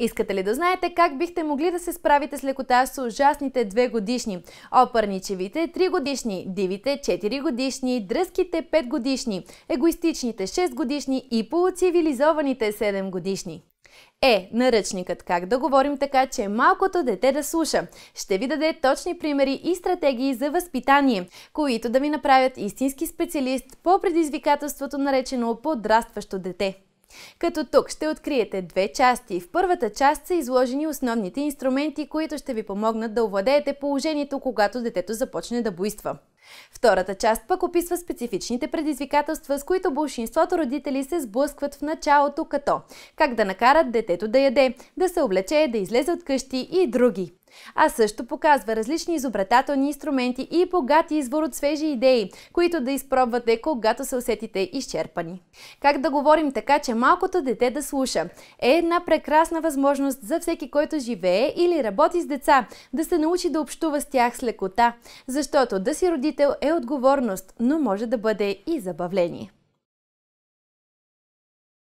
Искате ли да знаете как бихте могли да се справите с лекота с ужасните две годишни, опърничевите 3 годишни, дивите 4 годишни, дръзките 5 годишни, егоистичните 6 годишни и полуцивилизованите 7 годишни? Е, наръчникът как да говорим така, че малкото дете да слуша. Ще ви даде точни примери и стратегии за възпитание, които да ви направят истински специалист по предизвикателството наречено подрастващо дете. Като тук ще откриете две части. В първата част са изложени основните инструменти, които ще ви помогнат да овладеете положението, когато детето започне да буйства. Втората част пък описва специфичните предизвикателства, с които большинството родители се сблъскват в началото като как да накарат детето да яде, да се облече, да излезе от къщи и други. А също показва различни изобретателни инструменти и богат извор от свежи идеи, които да изпробвате, когато се усетите изчерпани. Как да говорим така, че малкото дете да слуша? Е една прекрасна възможност за всеки, който живее или работи с деца, да се научи да общува с тях с лекота, защото да си родител е отговорност, но може да бъде и забавление.